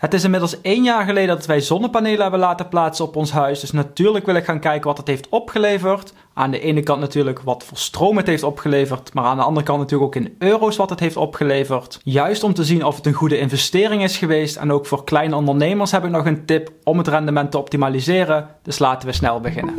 Het is inmiddels één jaar geleden dat wij zonnepanelen hebben laten plaatsen op ons huis. Dus natuurlijk wil ik gaan kijken wat het heeft opgeleverd. Aan de ene kant natuurlijk wat voor stroom het heeft opgeleverd. Maar aan de andere kant natuurlijk ook in euro's wat het heeft opgeleverd. Juist om te zien of het een goede investering is geweest. En ook voor kleine ondernemers heb ik nog een tip om het rendement te optimaliseren. Dus laten we snel beginnen.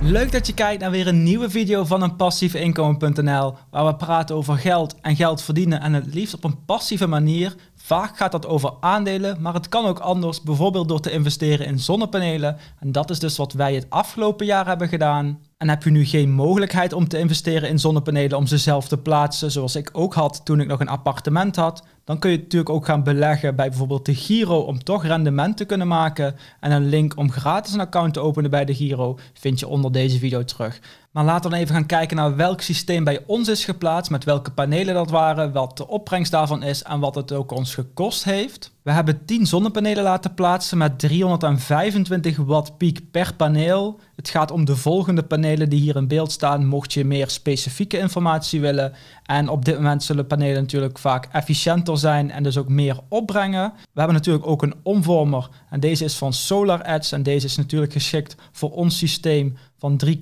Leuk dat je kijkt naar weer een nieuwe video van een passiefinkomen.nl waar we praten over geld en geld verdienen en het liefst op een passieve manier. Vaak gaat dat over aandelen, maar het kan ook anders, bijvoorbeeld door te investeren in zonnepanelen. En dat is dus wat wij het afgelopen jaar hebben gedaan. En heb je nu geen mogelijkheid om te investeren in zonnepanelen om ze zelf te plaatsen, zoals ik ook had toen ik nog een appartement had, dan kun je natuurlijk ook gaan beleggen bij bijvoorbeeld de Giro om toch rendement te kunnen maken. En een link om gratis een account te openen bij de Giro vind je onder deze video terug. Maar laten we even gaan kijken naar welk systeem bij ons is geplaatst, met welke panelen dat waren, wat de opbrengst daarvan is en wat het ook ons gekost heeft. We hebben 10 zonnepanelen laten plaatsen met 325 watt piek per paneel. Het gaat om de volgende panelen die hier in beeld staan, mocht je meer specifieke informatie willen. En op dit moment zullen panelen natuurlijk vaak efficiënter zijn en dus ook meer opbrengen. We hebben natuurlijk ook een omvormer en deze is van Solar Edge en deze is natuurlijk geschikt voor ons systeem van 3,25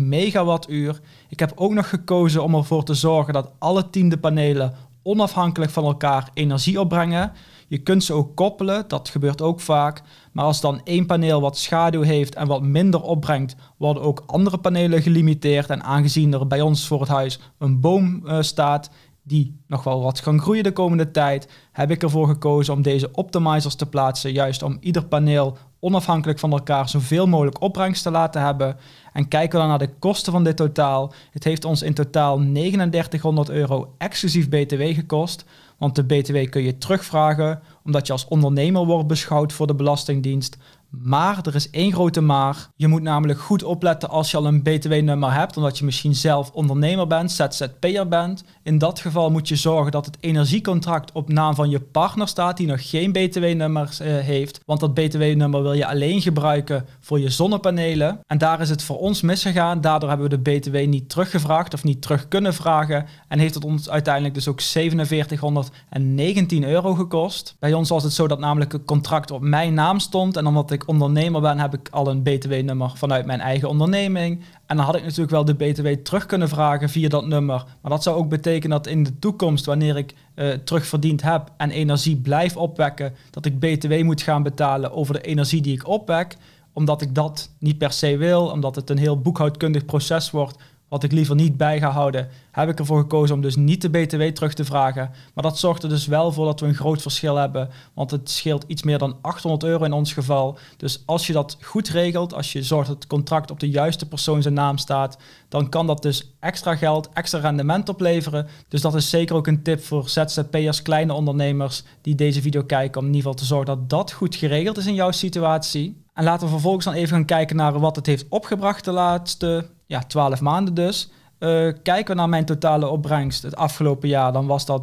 megawattuur. Ik heb ook nog gekozen om ervoor te zorgen dat alle tiende panelen onafhankelijk van elkaar energie opbrengen. Je kunt ze ook koppelen, dat gebeurt ook vaak. Maar als dan één paneel wat schaduw heeft en wat minder opbrengt, worden ook andere panelen gelimiteerd. En aangezien er bij ons voor het huis een boom eh, staat, die nog wel wat gaan groeien de komende tijd, heb ik ervoor gekozen om deze optimizers te plaatsen, juist om ieder paneel onafhankelijk van elkaar zoveel mogelijk opbrengst te laten hebben. En kijken we dan naar de kosten van dit totaal. Het heeft ons in totaal 3900 euro exclusief BTW gekost. Want de BTW kun je terugvragen, omdat je als ondernemer wordt beschouwd voor de Belastingdienst. Maar er is één grote maar. Je moet namelijk goed opletten als je al een BTW-nummer hebt, omdat je misschien zelf ondernemer bent, ZZP'er bent. In dat geval moet je zorgen dat het energiecontract op naam van je partner staat, die nog geen BTW-nummers eh, heeft. Want dat BTW-nummer wil je alleen gebruiken voor je zonnepanelen. En daar is het voor ons misgegaan. Daardoor hebben we de BTW niet teruggevraagd of niet terug kunnen vragen. En heeft het ons uiteindelijk dus ook 4719 euro gekost. Bij ons was het zo dat namelijk het contract op mijn naam stond. En omdat ik ondernemer ben, heb ik al een BTW-nummer vanuit mijn eigen onderneming. En dan had ik natuurlijk wel de BTW terug kunnen vragen via dat nummer. Maar dat zou ook betekenen dat in de toekomst, wanneer ik eh, terugverdiend heb en energie blijf opwekken, dat ik BTW moet gaan betalen over de energie die ik opwek omdat ik dat niet per se wil, omdat het een heel boekhoudkundig proces wordt wat ik liever niet bij ga houden, heb ik ervoor gekozen om dus niet de BTW terug te vragen. Maar dat zorgt er dus wel voor dat we een groot verschil hebben, want het scheelt iets meer dan 800 euro in ons geval. Dus als je dat goed regelt, als je zorgt dat het contract op de juiste persoon zijn naam staat, dan kan dat dus extra geld, extra rendement opleveren. Dus dat is zeker ook een tip voor ZZP'ers, kleine ondernemers die deze video kijken, om in ieder geval te zorgen dat dat goed geregeld is in jouw situatie. En laten we vervolgens dan even gaan kijken naar wat het heeft opgebracht de laatste ja, 12 maanden dus. Eh, kijken we naar mijn totale opbrengst het afgelopen jaar, dan was dat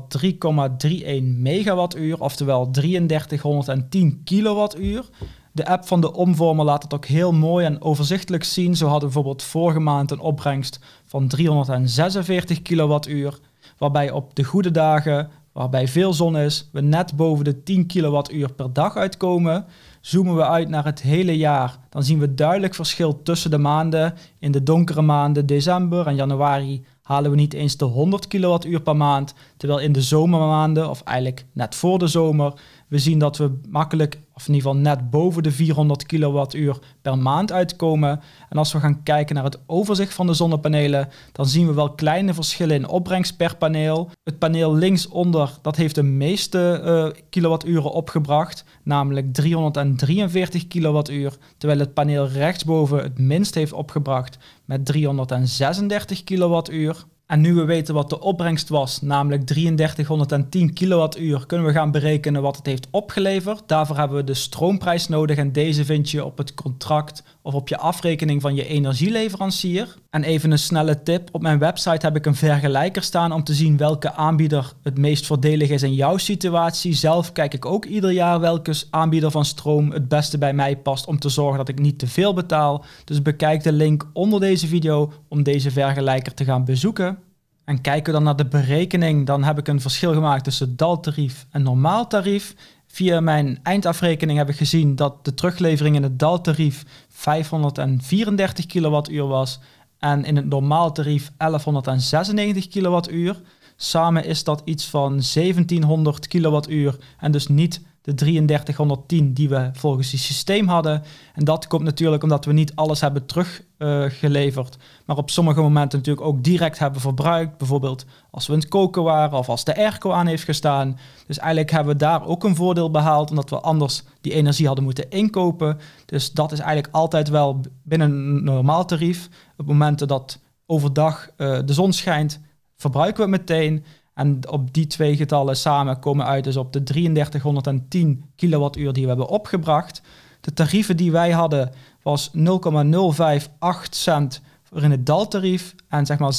3,31 megawattuur, oftewel 3310 kilowattuur. De app van de omvormer laat het ook heel mooi en overzichtelijk zien. Zo hadden we bijvoorbeeld vorige maand een opbrengst van 346 kilowattuur, waarbij op de goede dagen waarbij veel zon is, we net boven de 10 kilowattuur per dag uitkomen. Zoomen we uit naar het hele jaar, dan zien we duidelijk verschil tussen de maanden. In de donkere maanden, december en januari, halen we niet eens de 100 kilowattuur per maand. Terwijl in de zomermaanden, of eigenlijk net voor de zomer, we zien dat we makkelijk, of in ieder geval net boven de 400 kilowattuur per maand uitkomen. En als we gaan kijken naar het overzicht van de zonnepanelen, dan zien we wel kleine verschillen in opbrengst per paneel. Het paneel linksonder, dat heeft de meeste uh, kilowatturen opgebracht, namelijk 343 kilowattuur, terwijl het paneel rechtsboven het minst heeft opgebracht met 336 kilowattuur. En nu we weten wat de opbrengst was, namelijk 3310 kilowattuur, kunnen we gaan berekenen wat het heeft opgeleverd. Daarvoor hebben we de stroomprijs nodig en deze vind je op het contract of op je afrekening van je energieleverancier. En even een snelle tip. Op mijn website heb ik een vergelijker staan om te zien welke aanbieder het meest voordelig is in jouw situatie. Zelf kijk ik ook ieder jaar welke aanbieder van stroom het beste bij mij past om te zorgen dat ik niet te veel betaal. Dus bekijk de link onder deze video om deze vergelijker te gaan bezoeken. En kijken we dan naar de berekening, dan heb ik een verschil gemaakt tussen daltarief en normaal tarief. Via mijn eindafrekening heb ik gezien dat de teruglevering in het daltarief 534 kWh was en in het normaal tarief 1196 kilowattuur. Samen is dat iets van 1700 kilowattuur en dus niet de 3310 die we volgens het systeem hadden. En dat komt natuurlijk omdat we niet alles hebben teruggeleverd, maar op sommige momenten natuurlijk ook direct hebben verbruikt. Bijvoorbeeld als we in het koken waren of als de airco aan heeft gestaan. Dus eigenlijk hebben we daar ook een voordeel behaald, omdat we anders die energie hadden moeten inkopen. Dus dat is eigenlijk altijd wel binnen een normaal tarief. Op momenten dat overdag eh, de zon schijnt, verbruiken we het meteen. En op die twee getallen samen komen uit dus op de 3310 kilowattuur die we hebben opgebracht. De tarieven die wij hadden was 0,058 cent in het daltarief en zeg maar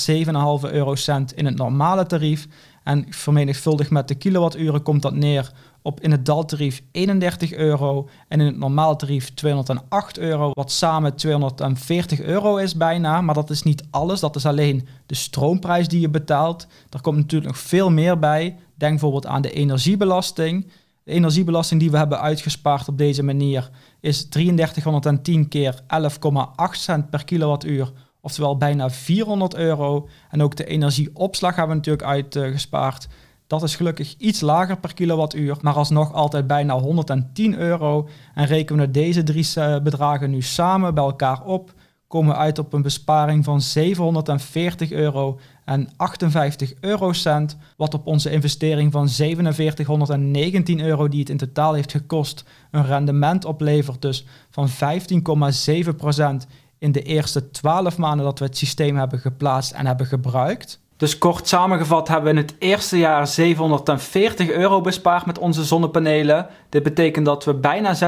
7,5 eurocent in het normale tarief. En vermenigvuldigd met de kilowatturen komt dat neer op in het daltarief 31 euro en in het normaal tarief 208 euro, wat samen 240 euro is bijna. Maar dat is niet alles, dat is alleen de stroomprijs die je betaalt. Daar komt natuurlijk nog veel meer bij. Denk bijvoorbeeld aan de energiebelasting. De energiebelasting die we hebben uitgespaard op deze manier is 3310 keer 11,8 cent per kilowattuur Oftewel bijna 400 euro. En ook de energieopslag hebben we natuurlijk uitgespaard. Eh, Dat is gelukkig iets lager per kilowattuur, maar alsnog altijd bijna 110 euro. En rekenen we deze drie eh, bedragen nu samen bij elkaar op, komen we uit op een besparing van 740 euro en 58 eurocent. Wat op onze investering van 4719 euro, die het in totaal heeft gekost, een rendement oplevert dus van 15,7% in de eerste twaalf maanden dat we het systeem hebben geplaatst en hebben gebruikt. Dus kort samengevat hebben we in het eerste jaar 740 euro bespaard met onze zonnepanelen. Dit betekent dat we bijna 16%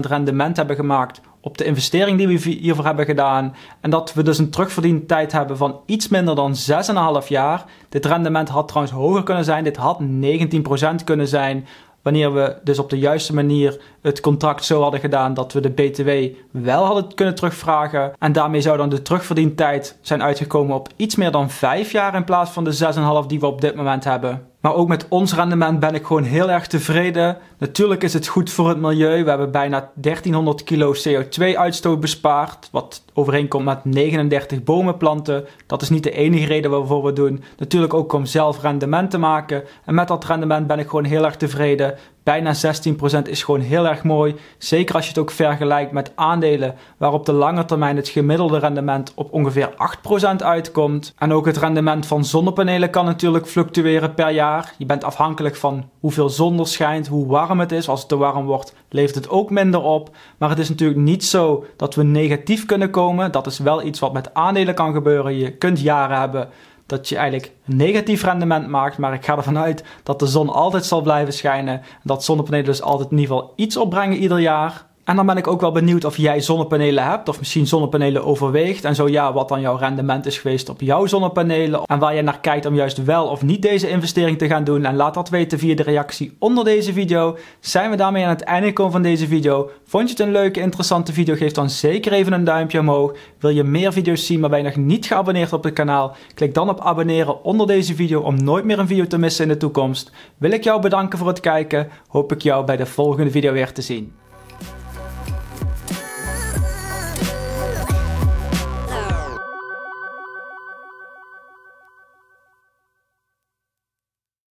rendement hebben gemaakt op de investering die we hiervoor hebben gedaan. En dat we dus een terugverdientijd hebben van iets minder dan 6,5 jaar. Dit rendement had trouwens hoger kunnen zijn. Dit had 19% kunnen zijn wanneer we dus op de juiste manier het contract zo hadden gedaan dat we de BTW wel hadden kunnen terugvragen. En daarmee zou dan de terugverdientijd zijn uitgekomen op iets meer dan vijf jaar in plaats van de 6,5 die we op dit moment hebben. Maar ook met ons rendement ben ik gewoon heel erg tevreden. Natuurlijk is het goed voor het milieu. We hebben bijna 1300 kilo CO2-uitstoot bespaard, wat overeenkomt met 39 bomen planten. Dat is niet de enige reden waarvoor we doen. Natuurlijk ook om zelf rendement te maken. En met dat rendement ben ik gewoon heel erg tevreden. Bijna 16% is gewoon heel erg mooi. Zeker als je het ook vergelijkt met aandelen waar op de lange termijn het gemiddelde rendement op ongeveer 8% uitkomt. En ook het rendement van zonnepanelen kan natuurlijk fluctueren per jaar. Je bent afhankelijk van hoeveel zon er schijnt, hoe warm het is. Als het te warm wordt, levert het ook minder op. Maar het is natuurlijk niet zo dat we negatief kunnen komen. Dat is wel iets wat met aandelen kan gebeuren. Je kunt jaren hebben dat je eigenlijk een negatief rendement maakt. Maar ik ga ervan uit dat de zon altijd zal blijven schijnen. En dat zonnepanelen dus altijd in ieder geval iets opbrengen ieder jaar. En dan ben ik ook wel benieuwd of jij zonnepanelen hebt of misschien zonnepanelen overweegt. En zo ja, wat dan jouw rendement is geweest op jouw zonnepanelen. En waar jij naar kijkt om juist wel of niet deze investering te gaan doen. En laat dat weten via de reactie onder deze video. Zijn we daarmee aan het einde gekomen van deze video. Vond je het een leuke, interessante video? Geef dan zeker even een duimpje omhoog. Wil je meer video's zien maar ben je nog niet geabonneerd op het kanaal? Klik dan op abonneren onder deze video om nooit meer een video te missen in de toekomst. Wil ik jou bedanken voor het kijken. Hoop ik jou bij de volgende video weer te zien.